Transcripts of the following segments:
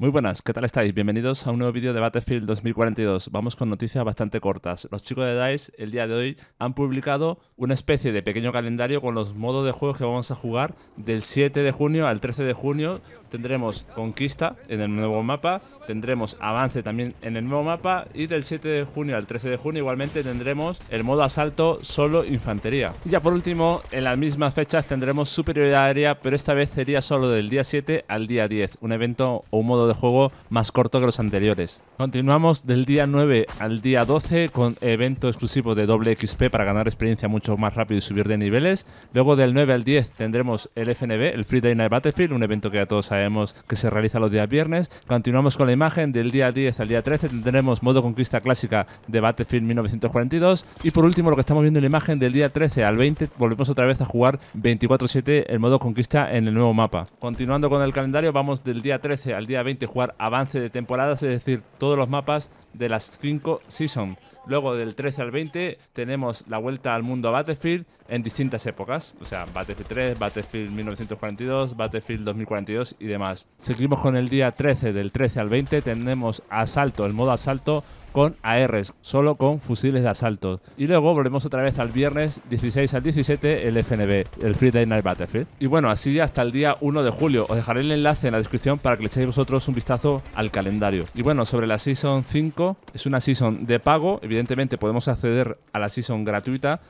Muy buenas, ¿qué tal estáis? Bienvenidos a un nuevo vídeo de Battlefield 2042. Vamos con noticias bastante cortas. Los chicos de DICE el día de hoy han publicado una especie de pequeño calendario con los modos de juego que vamos a jugar del 7 de junio al 13 de junio. Tendremos conquista en el nuevo mapa, tendremos avance también en el nuevo mapa y del 7 de junio al 13 de junio igualmente tendremos el modo asalto solo infantería. Y ya por último, en las mismas fechas tendremos superioridad aérea, pero esta vez sería solo del día 7 al día 10, un evento o un modo de de juego más corto que los anteriores. Continuamos del día 9 al día 12 con evento exclusivo de doble XP para ganar experiencia mucho más rápido y subir de niveles. Luego del 9 al 10 tendremos el FNB, el Free Day Night Battlefield, un evento que ya todos sabemos que se realiza los días viernes. Continuamos con la imagen del día 10 al día 13 tendremos modo conquista clásica de Battlefield 1942 y por último lo que estamos viendo en la imagen del día 13 al 20 volvemos otra vez a jugar 24/7 el modo conquista en el nuevo mapa. Continuando con el calendario vamos del día 13 al día 20 de jugar avance de temporadas, es decir, todos los mapas de las 5 season Luego del 13 al 20 tenemos la vuelta al mundo a Battlefield en distintas épocas, o sea, Battlefield 3, Battlefield 1942, Battlefield 2042 y demás. Seguimos con el día 13, del 13 al 20 tenemos asalto, el modo asalto con ARs, solo con fusiles de asalto. Y luego volvemos otra vez al viernes 16 al 17 el FNB, el Friday Night Battlefield. Y bueno, así hasta el día 1 de julio. Os dejaré el enlace en la descripción para que le echéis vosotros un vistazo al calendario. Y bueno, sobre la Season 5 es una season de pago. Evidentemente podemos acceder a la season gratuita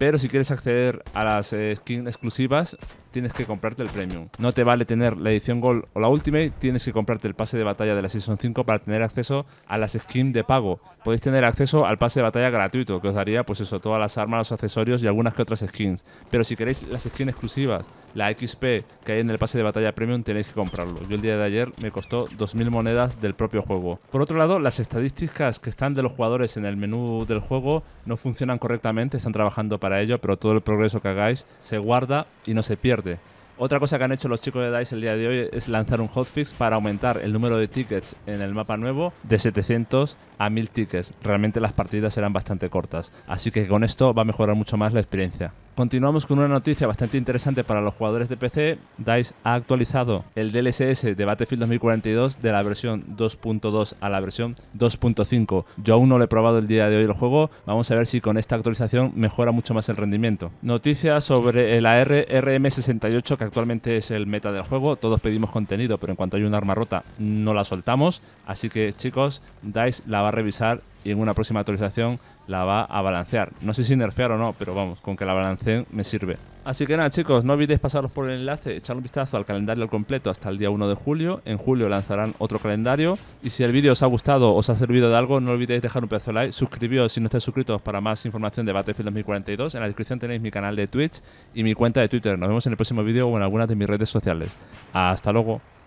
pero si quieres acceder a las eh, skins exclusivas, tienes que comprarte el Premium. No te vale tener la edición Gold o la Ultimate, tienes que comprarte el pase de batalla de la Season 5 para tener acceso a las skins de pago. Podéis tener acceso al pase de batalla gratuito, que os daría pues eso, todas las armas, los accesorios y algunas que otras skins. Pero si queréis las skins exclusivas, la XP que hay en el pase de batalla Premium, tenéis que comprarlo. Yo el día de ayer me costó 2.000 monedas del propio juego. Por otro lado, las estadísticas que están de los jugadores en el menú del juego no funcionan correctamente, están trabajando para ello, pero todo el progreso que hagáis se guarda y no se pierde. Otra cosa que han hecho los chicos de DICE el día de hoy es lanzar un hotfix para aumentar el número de tickets en el mapa nuevo de 700 a 1000 tickets. Realmente las partidas eran bastante cortas, así que con esto va a mejorar mucho más la experiencia. Continuamos con una noticia bastante interesante para los jugadores de PC. DICE ha actualizado el DLSS de Battlefield 2042 de la versión 2.2 a la versión 2.5. Yo aún no lo he probado el día de hoy el juego. Vamos a ver si con esta actualización mejora mucho más el rendimiento. Noticia sobre el rrm 68 que actualmente es el meta del juego. Todos pedimos contenido, pero en cuanto hay un arma rota no la soltamos. Así que chicos, DICE la va a revisar y en una próxima actualización la va a balancear. No sé si nerfear o no, pero vamos, con que la balanceen me sirve. Así que nada chicos, no olvidéis pasaros por el enlace, echar un vistazo al calendario completo hasta el día 1 de julio. En julio lanzarán otro calendario. Y si el vídeo os ha gustado, os ha servido de algo, no olvidéis dejar un pedazo de like, suscribiros si no estáis suscritos para más información de Battlefield 2042. En la descripción tenéis mi canal de Twitch y mi cuenta de Twitter. Nos vemos en el próximo vídeo o en algunas de mis redes sociales. Hasta luego.